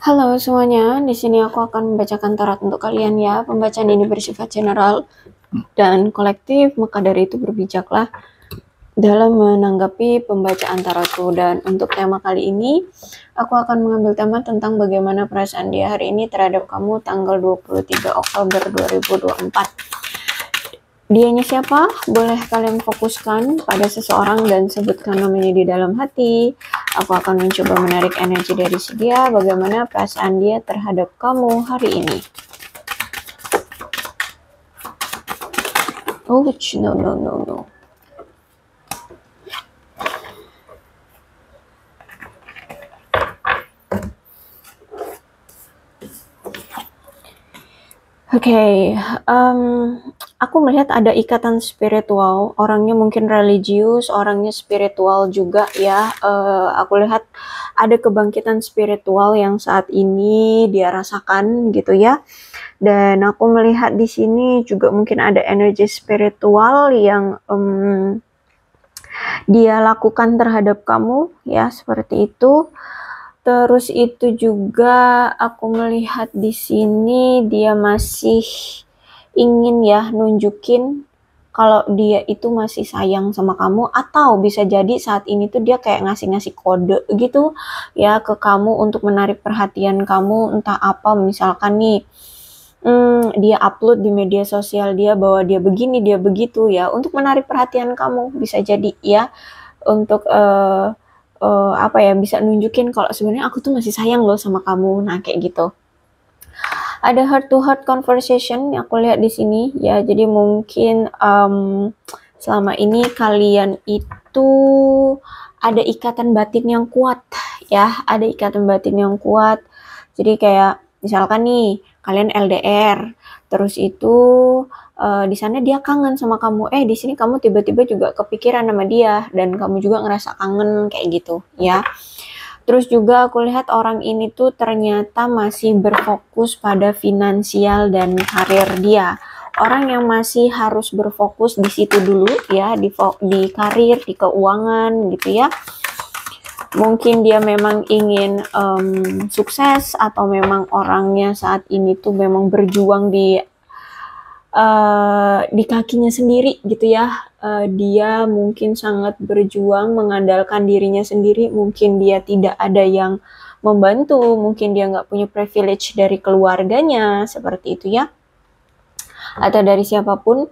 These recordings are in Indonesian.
Halo semuanya, di sini aku akan membacakan tarot untuk kalian ya. Pembacaan ini bersifat general dan kolektif, maka dari itu berbijaklah dalam menanggapi pembacaan tarotku. Dan untuk tema kali ini, aku akan mengambil tema tentang bagaimana perasaan dia hari ini terhadap kamu tanggal 23 Oktober 2024. Dianya siapa? Boleh kalian fokuskan pada seseorang dan sebutkan namanya di dalam hati. Aku akan mencoba menarik energi dari si dia, bagaimana perasaan dia terhadap kamu hari ini. Ouch, no, no, no, no. Oke, okay, um, aku melihat ada ikatan spiritual. Orangnya mungkin religius, orangnya spiritual juga ya. Uh, aku lihat ada kebangkitan spiritual yang saat ini dia rasakan gitu ya. Dan aku melihat di sini juga mungkin ada energi spiritual yang um, dia lakukan terhadap kamu ya seperti itu. Terus itu juga aku melihat di sini dia masih ingin ya nunjukin kalau dia itu masih sayang sama kamu atau bisa jadi saat ini tuh dia kayak ngasih-ngasih kode gitu ya ke kamu untuk menarik perhatian kamu entah apa misalkan nih hmm, dia upload di media sosial dia bahwa dia begini dia begitu ya untuk menarik perhatian kamu bisa jadi ya untuk uh, uh, apa ya bisa nunjukin kalau sebenarnya aku tuh masih sayang loh sama kamu nah kayak gitu ada heart to heart conversation yang aku lihat di sini ya jadi mungkin um, selama ini kalian itu ada ikatan batin yang kuat ya ada ikatan batin yang kuat jadi kayak misalkan nih kalian LDR terus itu uh, di sana dia kangen sama kamu eh di sini kamu tiba-tiba juga kepikiran sama dia dan kamu juga ngerasa kangen kayak gitu ya Terus juga aku lihat orang ini tuh ternyata masih berfokus pada finansial dan karir dia. Orang yang masih harus berfokus di situ dulu ya, di, di karir, di keuangan gitu ya. Mungkin dia memang ingin um, sukses atau memang orangnya saat ini tuh memang berjuang di Eh, di kakinya sendiri gitu ya. Uh, dia mungkin sangat berjuang mengandalkan dirinya sendiri. Mungkin dia tidak ada yang membantu, mungkin dia nggak punya privilege dari keluarganya seperti itu ya, atau dari siapapun.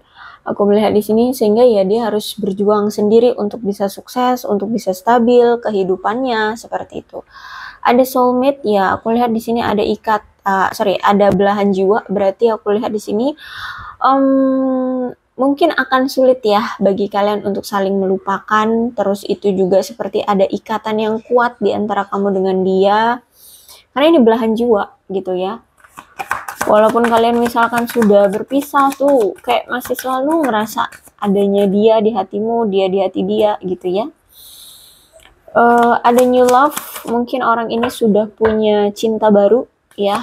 Aku melihat di sini sehingga ya dia harus berjuang sendiri untuk bisa sukses, untuk bisa stabil kehidupannya seperti itu. Ada soulmate ya, aku lihat di sini ada ikat, uh, sorry ada belahan jiwa. Berarti aku lihat di sini um, mungkin akan sulit ya bagi kalian untuk saling melupakan. Terus itu juga seperti ada ikatan yang kuat di antara kamu dengan dia. Karena ini belahan jiwa gitu ya. Walaupun kalian misalkan sudah berpisah tuh, kayak masih selalu ngerasa adanya dia di hatimu, dia di hati dia gitu ya. Uh, ada new love, mungkin orang ini sudah punya cinta baru ya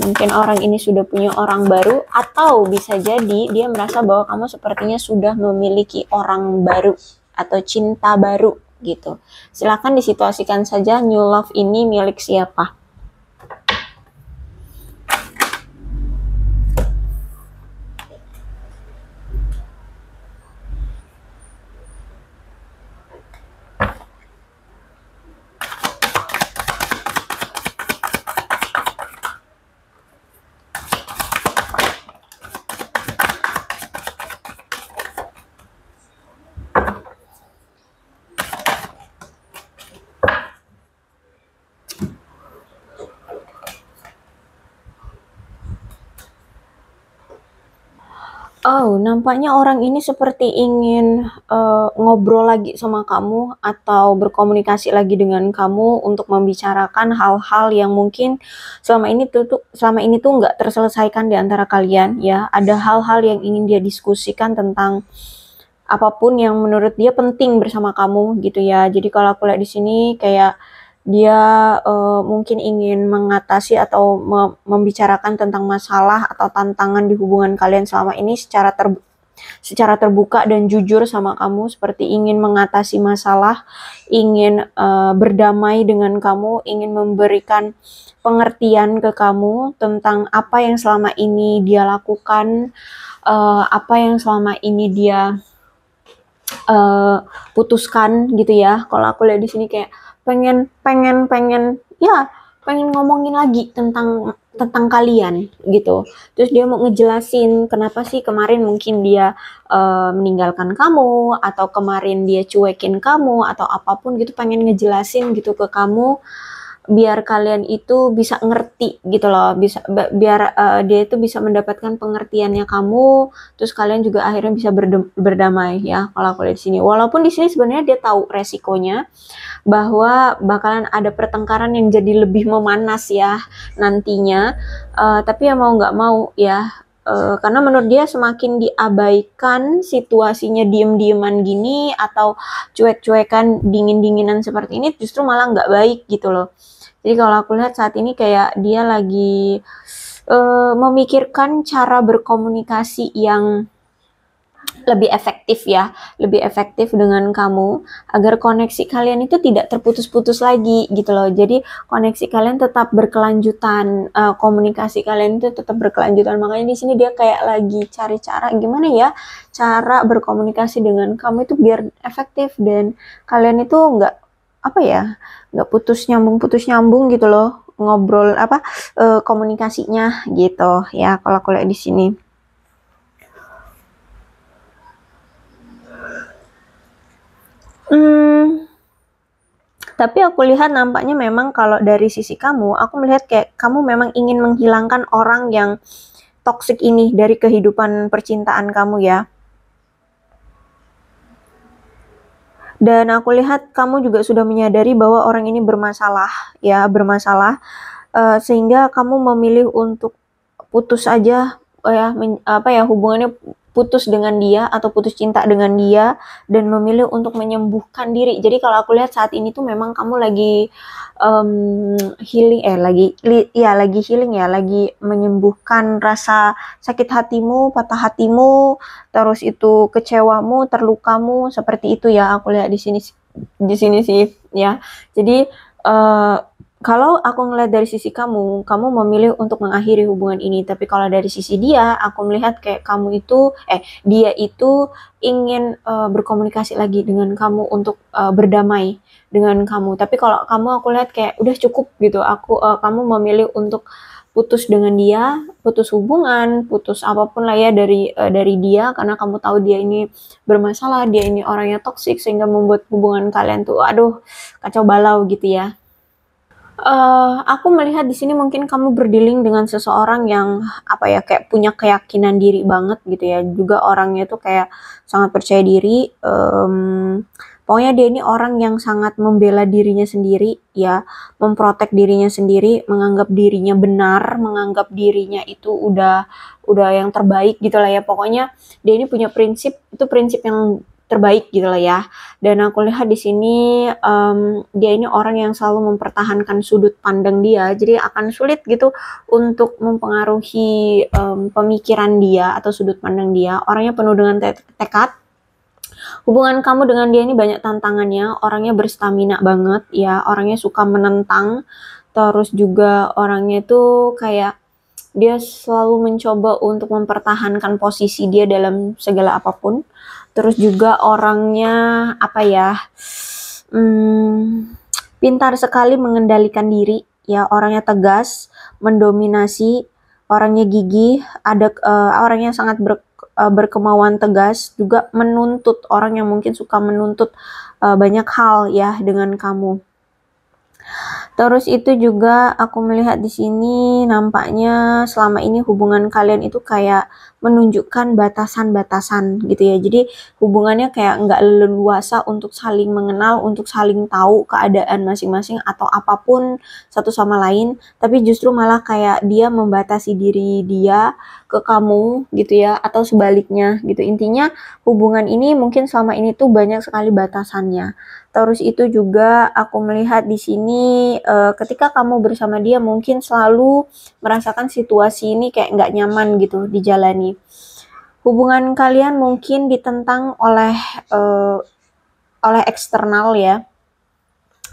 mungkin orang ini sudah punya orang baru atau bisa jadi dia merasa bahwa kamu sepertinya sudah memiliki orang baru atau cinta baru gitu. Silakan disituasikan saja new love ini milik siapa tahu, nampaknya orang ini seperti ingin uh, ngobrol lagi sama kamu atau berkomunikasi lagi dengan kamu untuk membicarakan hal-hal yang mungkin selama ini tuh, selama ini tuh nggak terselesaikan di antara kalian ya. Ada hal-hal yang ingin dia diskusikan tentang apapun yang menurut dia penting bersama kamu gitu ya. Jadi kalau aku lihat di sini kayak dia uh, mungkin ingin mengatasi atau me membicarakan tentang masalah atau tantangan di hubungan kalian selama ini secara ter secara terbuka dan jujur sama kamu seperti ingin mengatasi masalah, ingin uh, berdamai dengan kamu, ingin memberikan pengertian ke kamu tentang apa yang selama ini dia lakukan, uh, apa yang selama ini dia uh, putuskan gitu ya. Kalau aku lihat di sini kayak pengen pengen pengen ya pengen ngomongin lagi tentang tentang kalian gitu. Terus dia mau ngejelasin kenapa sih kemarin mungkin dia uh, meninggalkan kamu atau kemarin dia cuekin kamu atau apapun gitu pengen ngejelasin gitu ke kamu biar kalian itu bisa ngerti gitu loh bisa biar uh, dia itu bisa mendapatkan pengertiannya kamu terus kalian juga akhirnya bisa berdamai ya kalau aku lihat di sini walaupun di sini sebenarnya dia tahu resikonya bahwa bakalan ada pertengkaran yang jadi lebih memanas ya nantinya uh, tapi ya mau nggak mau ya Uh, karena menurut dia semakin diabaikan situasinya diem-dieman gini atau cuek-cuekan dingin-dinginan seperti ini justru malah nggak baik gitu loh. Jadi kalau aku lihat saat ini kayak dia lagi uh, memikirkan cara berkomunikasi yang lebih efektif ya, lebih efektif dengan kamu agar koneksi kalian itu tidak terputus-putus lagi gitu loh. Jadi koneksi kalian tetap berkelanjutan, uh, komunikasi kalian itu tetap berkelanjutan. Makanya di sini dia kayak lagi cari cara gimana ya cara berkomunikasi dengan kamu itu biar efektif dan kalian itu nggak apa ya nggak putus nyambung putus nyambung gitu loh ngobrol apa e, komunikasinya gitu ya kalau aku di sini hmm, tapi aku lihat nampaknya memang kalau dari sisi kamu aku melihat kayak kamu memang ingin menghilangkan orang yang toksik ini dari kehidupan percintaan kamu ya Dan aku lihat kamu juga sudah menyadari bahwa orang ini bermasalah, ya, bermasalah. Uh, sehingga kamu memilih untuk putus aja uh, ya men, apa ya hubungannya putus dengan dia atau putus cinta dengan dia dan memilih untuk menyembuhkan diri. Jadi kalau aku lihat saat ini tuh memang kamu lagi um, healing eh lagi li, ya lagi healing ya, lagi menyembuhkan rasa sakit hatimu, patah hatimu, terus itu kecewamu, terlukamu seperti itu ya aku lihat di sini di sini sih ya. Jadi uh, kalau aku ngeliat dari sisi kamu, kamu memilih untuk mengakhiri hubungan ini. Tapi kalau dari sisi dia, aku melihat kayak kamu itu, eh dia itu ingin uh, berkomunikasi lagi dengan kamu untuk uh, berdamai dengan kamu. Tapi kalau kamu aku lihat kayak udah cukup gitu. Aku uh, kamu memilih untuk putus dengan dia, putus hubungan, putus apapun lah ya dari uh, dari dia karena kamu tahu dia ini bermasalah, dia ini orangnya toksik sehingga membuat hubungan kalian tuh aduh kacau balau gitu ya. Uh, aku melihat di sini mungkin kamu berdiling dengan seseorang yang apa ya kayak punya keyakinan diri banget gitu ya. Juga orangnya tuh kayak sangat percaya diri. Um, pokoknya dia ini orang yang sangat membela dirinya sendiri, ya, memprotek dirinya sendiri, menganggap dirinya benar, menganggap dirinya itu udah udah yang terbaik gitulah ya. Pokoknya dia ini punya prinsip, itu prinsip yang terbaik gitu loh ya. Dan aku lihat di sini um, dia ini orang yang selalu mempertahankan sudut pandang dia, jadi akan sulit gitu untuk mempengaruhi um, pemikiran dia atau sudut pandang dia. Orangnya penuh dengan te tekad. Hubungan kamu dengan dia ini banyak tantangannya, orangnya berstamina banget ya, orangnya suka menentang, terus juga orangnya itu kayak dia selalu mencoba untuk mempertahankan posisi dia dalam segala apapun terus juga orangnya apa ya hmm, pintar sekali mengendalikan diri ya orangnya tegas mendominasi orangnya gigih ada uh, eh, orang sangat ber, uh, berkemauan tegas juga menuntut orang yang mungkin suka menuntut uh, banyak hal ya dengan kamu Terus itu juga aku melihat di sini nampaknya selama ini hubungan kalian itu kayak menunjukkan batasan-batasan gitu ya. Jadi hubungannya kayak nggak leluasa untuk saling mengenal, untuk saling tahu keadaan masing-masing atau apapun satu sama lain, tapi justru malah kayak dia membatasi diri dia ke kamu gitu ya atau sebaliknya gitu. Intinya hubungan ini mungkin selama ini tuh banyak sekali batasannya. Terus itu juga aku melihat di sini e, ketika kamu bersama dia mungkin selalu merasakan situasi ini kayak nggak nyaman gitu dijalani Hubungan kalian mungkin ditentang oleh uh, oleh eksternal ya.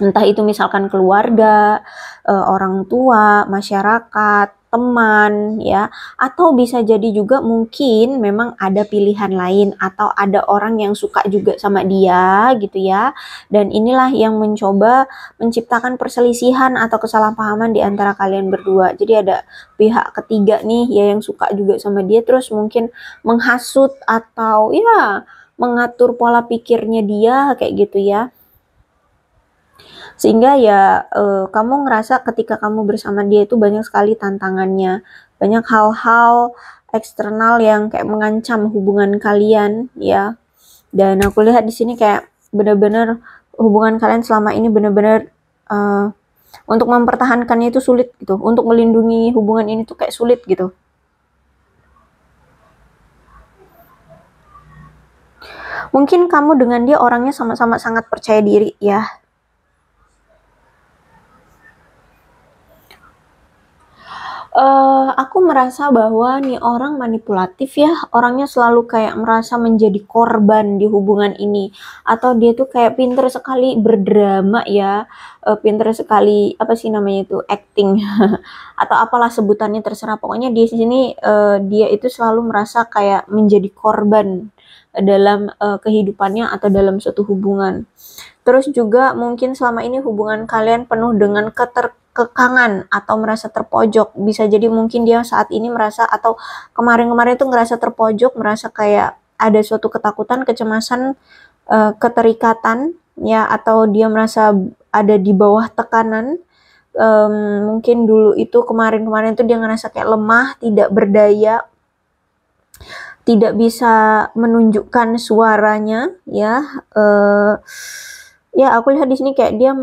Entah itu misalkan keluarga, uh, orang tua, masyarakat, teman ya atau bisa jadi juga mungkin memang ada pilihan lain atau ada orang yang suka juga sama dia gitu ya dan inilah yang mencoba menciptakan perselisihan atau kesalahpahaman di antara kalian berdua jadi ada pihak ketiga nih ya yang suka juga sama dia terus mungkin menghasut atau ya mengatur pola pikirnya dia kayak gitu ya sehingga ya uh, kamu ngerasa ketika kamu bersama dia itu banyak sekali tantangannya banyak hal-hal eksternal yang kayak mengancam hubungan kalian ya dan aku lihat di sini kayak bener-bener hubungan kalian selama ini bener-bener uh, eh, untuk mempertahankannya itu sulit gitu untuk melindungi hubungan ini tuh kayak sulit gitu mungkin kamu dengan dia orangnya sama-sama sangat percaya diri ya uh, aku merasa bahwa nih orang manipulatif ya orangnya selalu kayak merasa menjadi korban di hubungan ini atau dia tuh kayak pinter sekali berdrama ya uh, pinter sekali apa sih namanya itu acting atau apalah sebutannya terserah pokoknya di sini uh, dia itu selalu merasa kayak menjadi korban dalam uh, kehidupannya atau dalam suatu hubungan. Terus juga mungkin selama ini hubungan kalian penuh dengan keter kekangan atau merasa terpojok bisa jadi mungkin dia saat ini merasa atau kemarin-kemarin itu ngerasa terpojok merasa kayak ada suatu ketakutan kecemasan uh, keterikatan ya atau dia merasa ada di bawah tekanan um, mungkin dulu itu kemarin-kemarin itu dia ngerasa kayak lemah tidak berdaya tidak bisa menunjukkan suaranya ya uh, ya aku lihat di sini kayak dia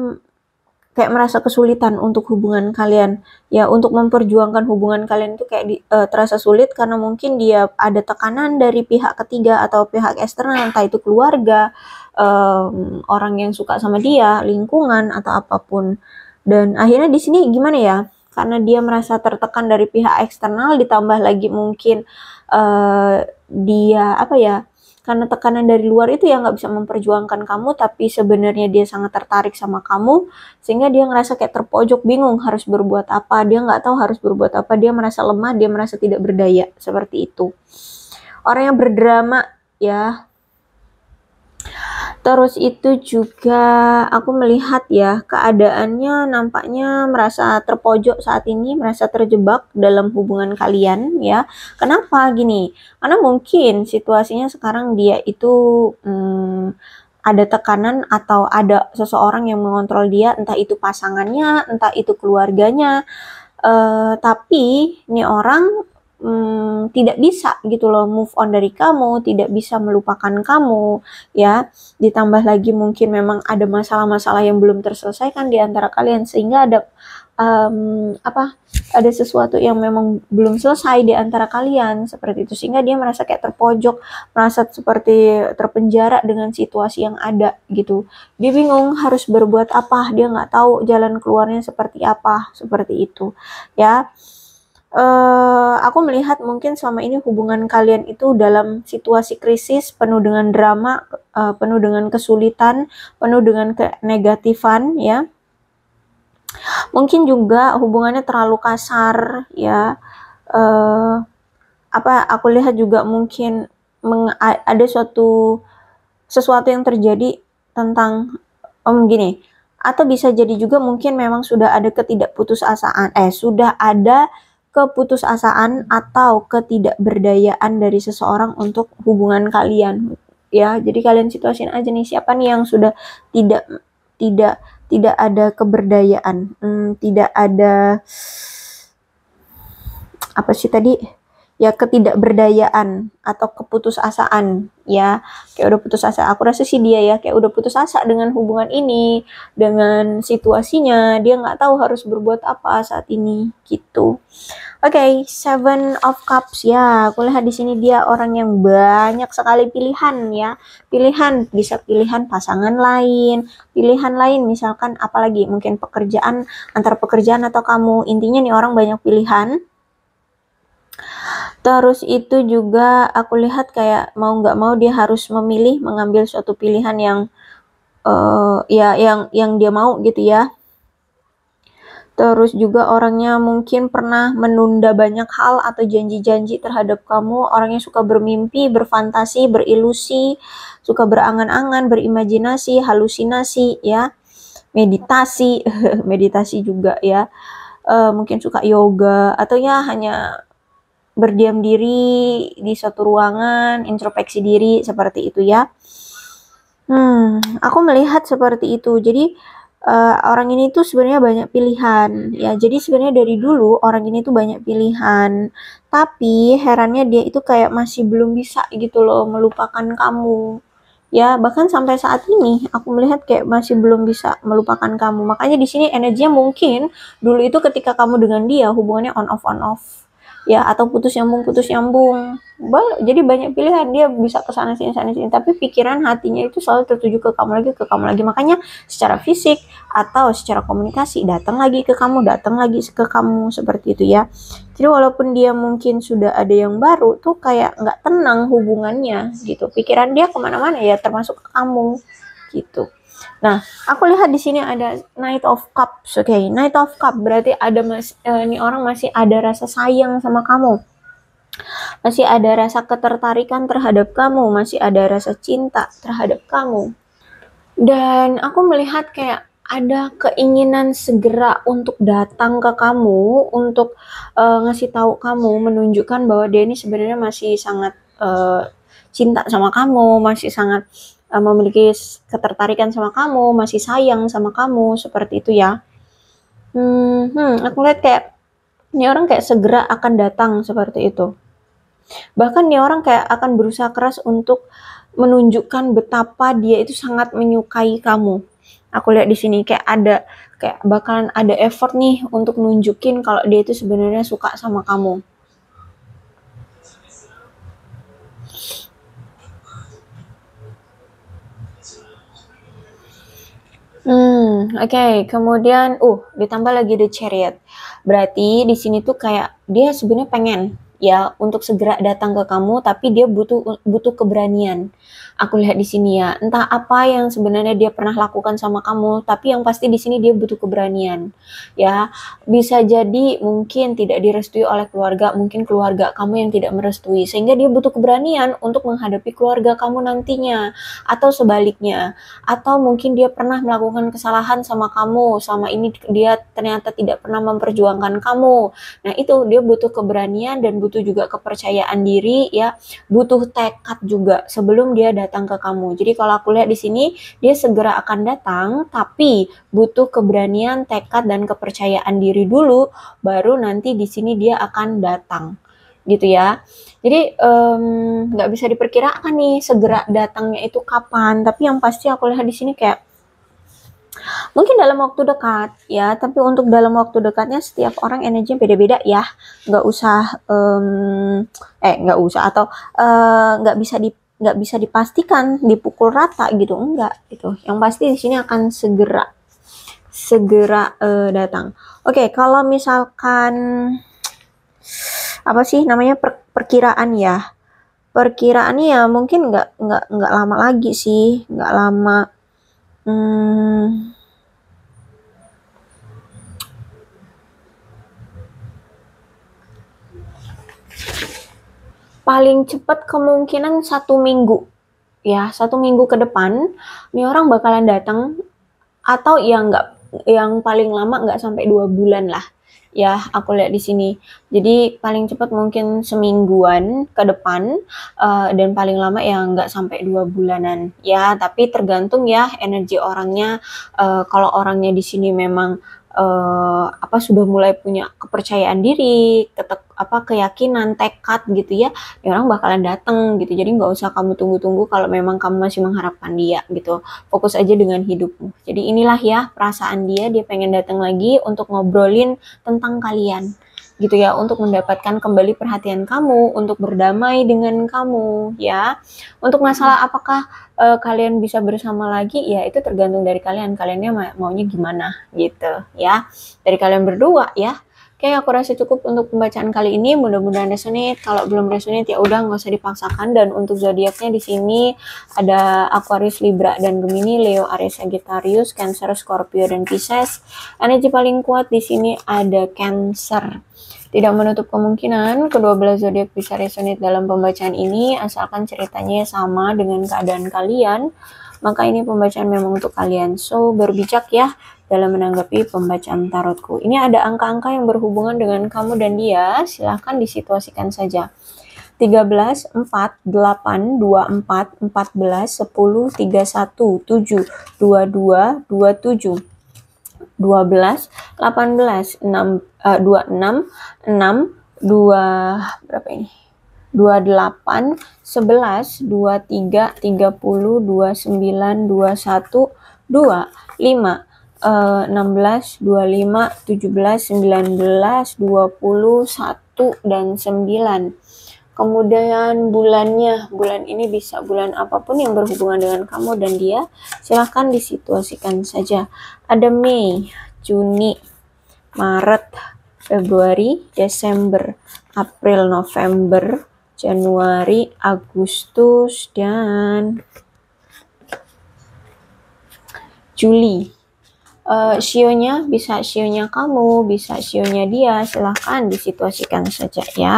kayak merasa kesulitan untuk hubungan kalian ya untuk memperjuangkan hubungan kalian itu kayak di, uh, terasa sulit karena mungkin dia ada tekanan dari pihak ketiga atau pihak eksternal entah itu keluarga um, orang yang suka sama dia lingkungan atau apapun dan akhirnya di sini gimana ya karena dia merasa tertekan dari pihak eksternal ditambah lagi mungkin uh, dia apa ya karena tekanan dari luar itu ya nggak bisa memperjuangkan kamu tapi sebenarnya dia sangat tertarik sama kamu sehingga dia ngerasa kayak terpojok bingung harus berbuat apa dia nggak tahu harus berbuat apa dia merasa lemah dia merasa tidak berdaya seperti itu orang yang berdrama ya Terus itu juga aku melihat ya keadaannya nampaknya merasa terpojok saat ini, merasa terjebak dalam hubungan kalian ya. Kenapa gini? Karena mungkin situasinya sekarang dia itu hmm, ada tekanan atau ada seseorang yang mengontrol dia, entah itu pasangannya, entah itu keluarganya. Uh, tapi ini orang hmm, tidak bisa gitu loh move on dari kamu, tidak bisa melupakan kamu, ya. Ditambah lagi mungkin memang ada masalah-masalah yang belum terselesaikan di antara kalian sehingga ada um, apa? Ada sesuatu yang memang belum selesai di antara kalian seperti itu sehingga dia merasa kayak terpojok, merasa seperti terpenjara dengan situasi yang ada gitu. Dia bingung harus berbuat apa, dia nggak tahu jalan keluarnya seperti apa, seperti itu, ya. Eh, aku melihat mungkin selama ini hubungan kalian itu dalam situasi krisis penuh dengan drama, uh, penuh dengan kesulitan, penuh dengan kenegatifan ya. Mungkin juga hubungannya terlalu kasar ya. Uh, apa aku lihat juga mungkin ada suatu sesuatu yang terjadi tentang om oh, gini atau bisa jadi juga mungkin memang sudah ada ketidakputusasaan eh sudah ada keputusasaan atau ketidakberdayaan dari seseorang untuk hubungan kalian ya jadi kalian situasin aja nih siapa nih yang sudah tidak tidak tidak ada keberdayaan hmm, tidak ada apa sih tadi ya ketidakberdayaan atau keputusasaan ya kayak udah putus asa aku rasa sih dia ya kayak udah putus asa dengan hubungan ini dengan situasinya dia nggak tahu harus berbuat apa saat ini gitu oke okay, seven of cups ya aku lihat di sini dia orang yang banyak sekali pilihan ya pilihan bisa pilihan pasangan lain pilihan lain misalkan apalagi mungkin pekerjaan antar pekerjaan atau kamu intinya nih orang banyak pilihan Terus itu juga aku lihat kayak mau nggak mau dia harus memilih mengambil suatu pilihan yang uh, ya yang yang dia mau gitu ya. Terus juga orangnya mungkin pernah menunda banyak hal atau janji-janji terhadap kamu. Orangnya suka bermimpi, berfantasi, berilusi, suka berangan-angan, berimajinasi, halusinasi ya. Meditasi, meditasi juga ya. Uh, mungkin suka yoga atau ya hanya berdiam diri di suatu ruangan, introspeksi diri seperti itu ya. Hmm, aku melihat seperti itu. Jadi uh, orang ini tuh sebenarnya banyak pilihan ya. Jadi sebenarnya dari dulu orang ini tuh banyak pilihan, tapi herannya dia itu kayak masih belum bisa gitu loh melupakan kamu. Ya, bahkan sampai saat ini aku melihat kayak masih belum bisa melupakan kamu. Makanya di sini energinya mungkin dulu itu ketika kamu dengan dia hubungannya on off on off ya atau putus nyambung putus nyambung jadi banyak pilihan dia bisa ke sana sini sana sini tapi pikiran hatinya itu selalu tertuju ke kamu lagi ke kamu lagi makanya secara fisik atau secara komunikasi datang lagi ke kamu datang lagi ke kamu seperti itu ya jadi walaupun dia mungkin sudah ada yang baru tuh kayak nggak tenang hubungannya gitu pikiran dia kemana-mana ya termasuk ke kamu gitu Nah, aku lihat di sini ada Knight of Cups, oke. Okay. Knight of Cup berarti ada mas, eh, ini orang masih ada rasa sayang sama kamu. Masih ada rasa ketertarikan terhadap kamu, masih ada rasa cinta terhadap kamu. Dan aku melihat kayak ada keinginan segera untuk datang ke kamu untuk uh, ngasih tahu kamu menunjukkan bahwa dia ini sebenarnya masih sangat uh, cinta sama kamu masih sangat Eh, memiliki ketertarikan sama kamu, masih sayang sama kamu, seperti itu ya. Hmm, hmm aku lihat kayak ini orang kayak segera akan datang seperti itu. Bahkan nih orang kayak akan berusaha keras untuk menunjukkan betapa dia itu sangat menyukai kamu. Aku lihat di sini kayak ada kayak bakalan ada effort nih untuk nunjukin kalau dia itu sebenarnya suka sama kamu. Hmm, oke. Okay. Kemudian, uh, ditambah lagi The Chariot. Berarti di sini tuh kayak dia sebenarnya pengen ya untuk segera datang ke kamu tapi dia butuh butuh keberanian. Aku lihat di sini ya, entah apa yang sebenarnya dia pernah lakukan sama kamu, tapi yang pasti di sini dia butuh keberanian. Ya, bisa jadi mungkin tidak direstui oleh keluarga, mungkin keluarga kamu yang tidak merestui sehingga dia butuh keberanian untuk menghadapi keluarga kamu nantinya atau sebaliknya. Atau mungkin dia pernah melakukan kesalahan sama kamu, sama ini dia ternyata tidak pernah memperjuangkan kamu. Nah, itu dia butuh keberanian dan butuh butuh juga kepercayaan diri ya, butuh tekad juga sebelum dia datang ke kamu. Jadi kalau aku lihat di sini dia segera akan datang tapi butuh keberanian, tekad dan kepercayaan diri dulu baru nanti di sini dia akan datang gitu ya. Jadi nggak um, bisa diperkirakan nih segera datangnya itu kapan. Tapi yang pasti aku lihat di sini kayak Mungkin dalam waktu dekat ya, tapi untuk dalam waktu dekatnya setiap orang energinya beda-beda ya. Nggak usah, um, eh nggak usah atau uh, bisa di nggak bisa dipastikan dipukul rata gitu enggak gitu yang pasti di sini akan segera segera uh, datang oke okay, kalau misalkan apa sih namanya per, perkiraan ya perkiraan ya mungkin nggak nggak nggak lama lagi sih nggak lama Hmm. Paling cepat kemungkinan satu minggu, ya satu minggu ke depan, nih orang bakalan datang atau yang nggak yang paling lama nggak sampai dua bulan lah ya aku lihat di sini. Jadi paling cepat mungkin semingguan ke depan uh, dan paling lama ya nggak sampai dua bulanan ya. Tapi tergantung ya energi orangnya. Uh, kalau orangnya di sini memang uh, apa sudah mulai punya kepercayaan diri, tetap apa keyakinan, tekad gitu ya, ya orang bakalan datang gitu. Jadi nggak usah kamu tunggu-tunggu kalau memang kamu masih mengharapkan dia gitu. Fokus aja dengan hidupmu. Jadi inilah ya perasaan dia, dia pengen datang lagi untuk ngobrolin tentang kalian gitu ya untuk mendapatkan kembali perhatian kamu untuk berdamai dengan kamu ya untuk masalah apakah uh, kalian bisa bersama lagi ya itu tergantung dari kalian kaliannya maunya gimana gitu ya dari kalian berdua ya Oke, aku rasa cukup untuk pembacaan kali ini. Mudah-mudahan resonate. Kalau belum resonate ya udah nggak usah dipaksakan. Dan untuk zodiaknya di sini ada Aquarius, Libra, dan Gemini, Leo, Aries, Sagittarius, Cancer, Scorpio, dan Pisces. Energi paling kuat di sini ada Cancer. Tidak menutup kemungkinan kedua belas zodiak bisa resonate dalam pembacaan ini asalkan ceritanya sama dengan keadaan kalian. Maka ini pembacaan memang untuk kalian. So, berbijak ya dalam menanggapi pembacaan tarotku. Ini ada angka-angka yang berhubungan dengan kamu dan dia, silahkan disituasikan saja. 13, 4, 8, 24, 14, 10, 31, 7, 22, 27. 12, 18, 6, uh, 26, 6, 2, berapa ini? 28, 11, 23, 30, 29, 21, 2, 5, uh, 16, 25, 17, 19, 20, 1 dan 9. Kemudian bulannya, bulan ini bisa bulan apapun yang berhubungan dengan kamu dan dia, silahkan disituasikan saja. Ada Mei, Juni, Maret, Februari, Desember, April, November, Januari, Agustus, dan Juli uh, eh, sionya bisa sionya kamu bisa sionya dia silahkan disituasikan saja ya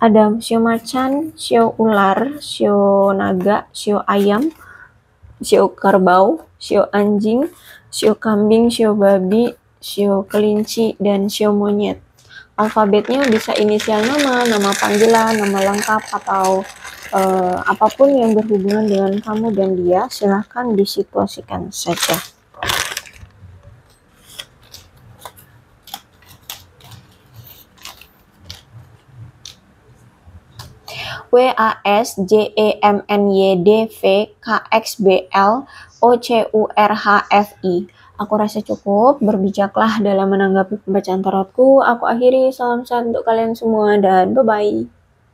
ada sio macan sio ular sio naga sio ayam sio kerbau sio anjing sio kambing sio babi sio kelinci dan sio monyet alfabetnya bisa inisial nama nama panggilan nama lengkap atau eh, apapun yang berhubungan dengan kamu dan dia silahkan disituasikan saja W A S J E M N Y D V K X B L O C U R H F I. Aku rasa cukup, berbijaklah dalam menanggapi pembacaan tarotku. Aku akhiri, salam sehat untuk kalian semua dan bye-bye.